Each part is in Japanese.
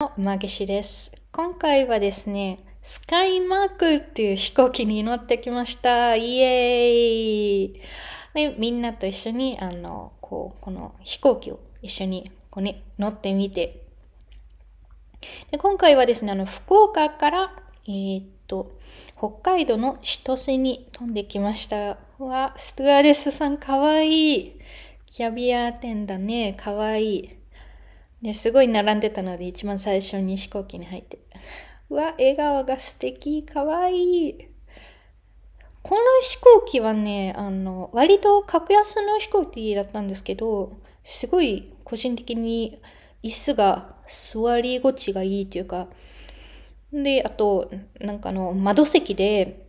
のまげしです。今回はですね、スカイマークっていう飛行機に乗ってきました。イエーイで、みんなと一緒に、あの、こう、この飛行機を一緒にこう、ね、乗ってみて。で今回はですね、あの、福岡から、えー、っと、北海道の千歳に飛んできました。うわ、ストアーデスさんかわいい。キャビア店だね、かわいい。ですごい並んでたので一番最初に飛行機に入って うわ笑顔が素敵かわいいこの飛行機はねあの割と格安の飛行機だったんですけどすごい個人的に椅子が座り心地がいいというかであとなんかの窓席で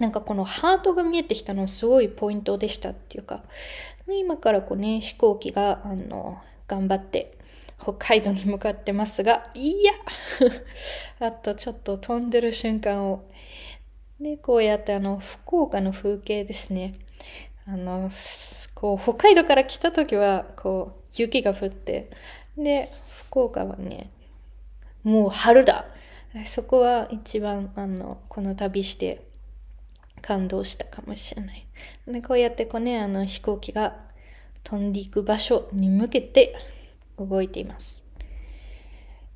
なんかこのハートが見えてきたのすごいポイントでしたっていうか、今からこうね、飛行機が、あの、頑張って北海道に向かってますが、いや あとちょっと飛んでる瞬間を。で、こうやってあの、福岡の風景ですね。あの、こう、北海道から来た時は、こう、雪が降って、で、福岡はね、もう春だそこは一番、あの、この旅して感動したかもしれない。で、こうやってこうね、あの、飛行機が飛んでいく場所に向けて、動いています。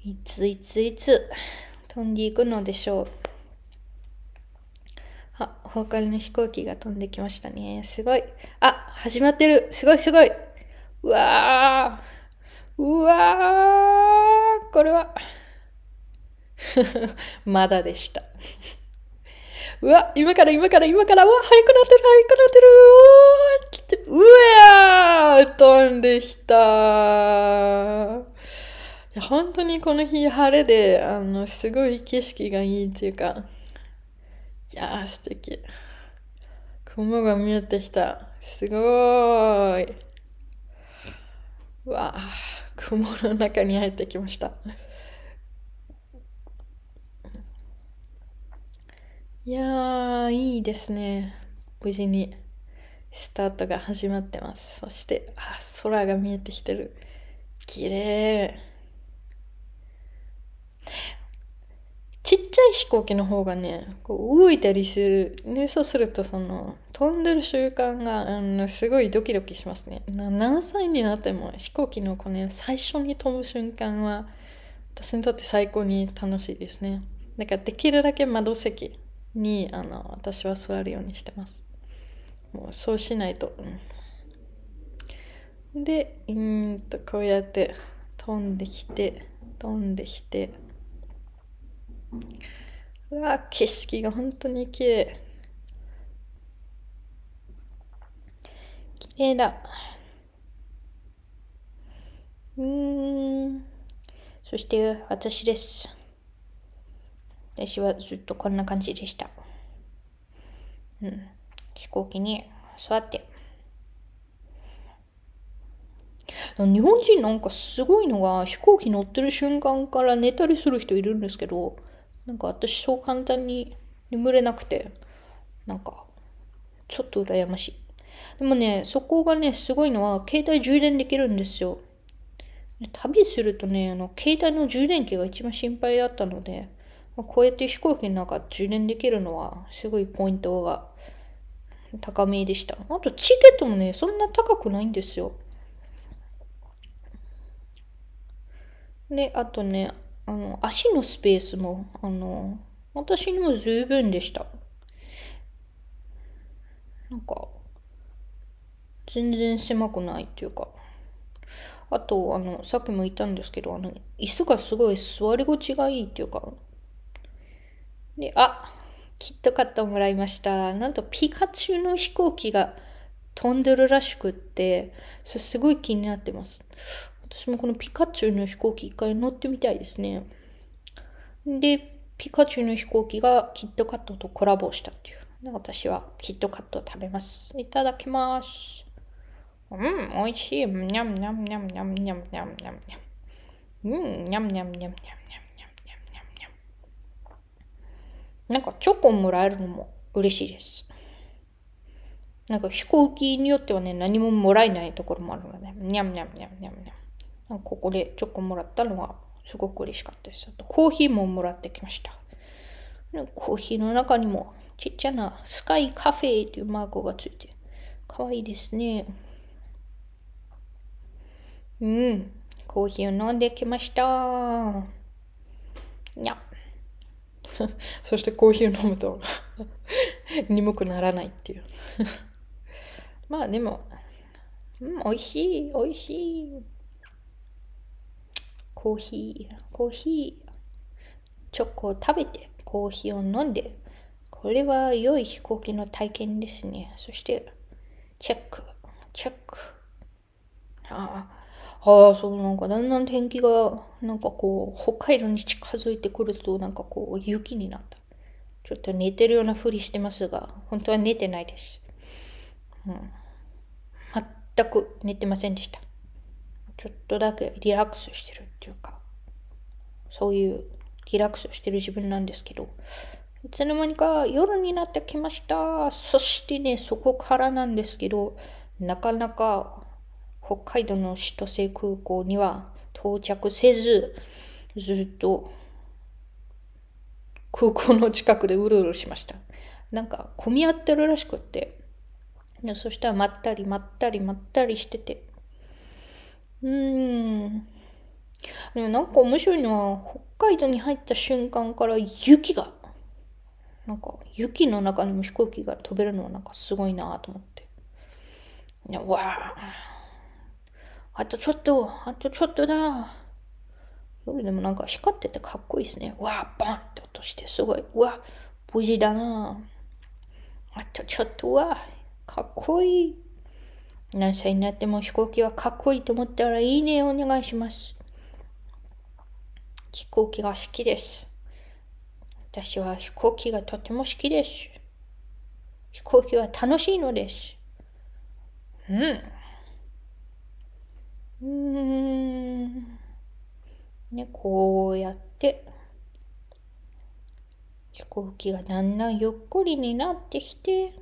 いついついつ飛んでいくのでしょう。あ、ーカルの飛行機が飛んできましたね。すごい。あ、始まってる。すごいすごい。うわー。うわー。これは まだでしたうわ、今から今から今から、うわ、早くなってる、早くなってる、うわ、うわ飛んできた。いや本当にこの日晴れで、あの、すごい景色がいいっていうか、いやー素敵。雲が見えてきた。すごーい。わあ、雲の中に入ってきました。いやいいですね。無事にスタートが始まってます。そして、あ、空が見えてきてる。綺麗。ちっちゃい飛行機の方がね、こう動いたりする。ね、そうすると、その、飛んでる習慣が、あの、すごいドキドキしますね。何歳になっても飛行機のこの、ね、最初に飛ぶ瞬間は、私にとって最高に楽しいですね。だから、できるだけ窓席。にあの私は座るようにしてますもうそうしないと、うん、でうんとこうやって飛んできて飛んできてうわ景色が本当に綺麗綺麗だうんそして私です私はずっとこんな感じでした。うん。飛行機に座って。日本人なんかすごいのが飛行機乗ってる瞬間から寝たりする人いるんですけどなんか私そう簡単に眠れなくてなんかちょっと羨ましいでもねそこがねすごいのは携帯充電できるんですよ旅するとねあの携帯の充電器が一番心配だったのでこうやって飛行機の中充電できるのはすごいポイントが高めでした。あとチケットもね、そんな高くないんですよ。で、あとね、あの、足のスペースも、あの、私にも十分でした。なんか、全然狭くないっていうか。あと、あの、さっきも言ったんですけど、あの、椅子がすごい座り心地がいいっていうか、で、あキットカットもらいました。なんとピカチュウの飛行機が飛んでるらしくって、すごい気になってます。私もこのピカチュウの飛行機一回乗ってみたいですね。で、ピカチュウの飛行機がキットカットとコラボしたっていう。私はキットカットを食べます。いただきます。うん、美味しい。にゃんにゃんにゃんにゃんにゃんにゃんにゃんにゃん。うん、にゃんにゃんにゃんにゃんにゃん。なんかチョコもらえるのも嬉しいです。なんか飛行機によってはね、何ももらえないところもあるので、にゃんにゃんにゃんにゃんにゃん。なんかここでチョコもらったのはすごく嬉しかったです。あとコーヒーももらってきました。コーヒーの中にもちっちゃなスカイカフェというマークがついて、かわいいですね。うん、コーヒーを飲んできました。にゃっ。そしてコーヒーを飲むと眠 くならないっていう まあでも、うん、美味しい、美味しい。コーヒー、コーヒー、チョコを食べて、コーヒーを飲んで、これは良い飛行機の体験ですね。そして、チェック、チェック。ああああ、そうなんかだんだん天気が、なんかこう、北海道に近づいてくると、なんかこう、雪になった。ちょっと寝てるようなふりしてますが、本当は寝てないです。うん。全く寝てませんでした。ちょっとだけリラックスしてるっていうか、そういうリラックスしてる自分なんですけど、いつの間にか夜になってきました。そしてね、そこからなんですけど、なかなか北海道の千歳空港には到着せず、ずっと空港の近くでうろうろしました。なんか混み合ってるらしくって。そしたらまったりまったりまったりしてて。うーん。でもなんか面白いのは、北海道に入った瞬間から雪が、なんか雪の中にも飛行機が飛べるのはなんかすごいなと思って。わあとちょっと、あとちょっとだ。夜でもなんか光っててかっこいいですね。わあ、ボンってとして、すごい。うわ、無事だな。あとちょっとわ、かっこいい。何歳になっても飛行機はかっこいいと思ったらいいねお願いします。飛行機が好きです。私は飛行機がとても好きです。飛行機は楽しいのです。うん。うーんねこうやって飛行機がだんだんゆっくりになってきて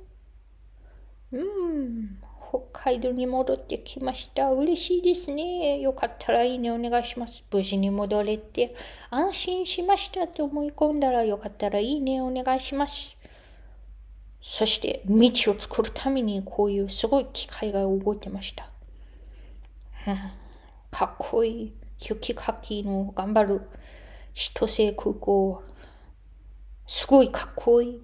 うん北海道に戻ってきました嬉しいですねよかったらいいねお願いします無事に戻れて安心しましたと思い込んだらよかったらいいねお願いしますそして道を作るためにこういうすごい機械が動いてましたかっこいい。キュキカキの頑張る。人性空港。すごいかっこいい。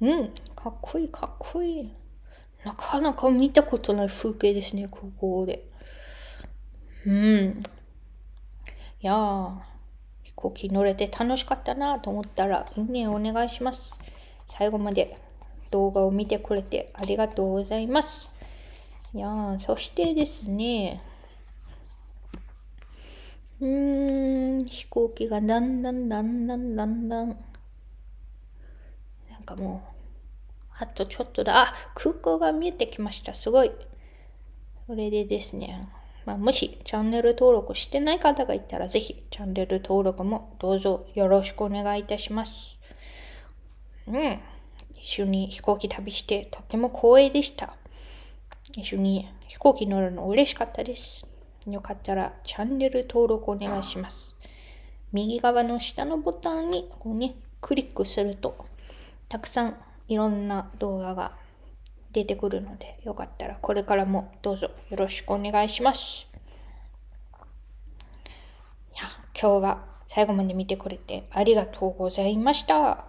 うん、かっこいい、かっこいい。なかなか見たことない風景ですね、ここで。うん。いやー、飛行機乗れて楽しかったなと思ったら、いいね、お願いします。最後まで動画を見てくれてありがとうございます。やそしてですね、うーん、飛行機がだんだんだんだんだんだん、なんかもう、あとちょっとだ、あ、空港が見えてきました。すごい。それでですね、まあ、もしチャンネル登録してない方がいたら、ぜひチャンネル登録もどうぞよろしくお願いいたします。うん。一緒に飛行機旅してとても光栄でした。一緒に飛行機乗るの嬉しかったです。よかったらチャンネル登録お願いします。右側の下のボタンにこう、ね、クリックするとたくさんいろんな動画が出てくるのでよかったらこれからもどうぞよろしくお願いします。いや今日は最後まで見てくれてありがとうございました。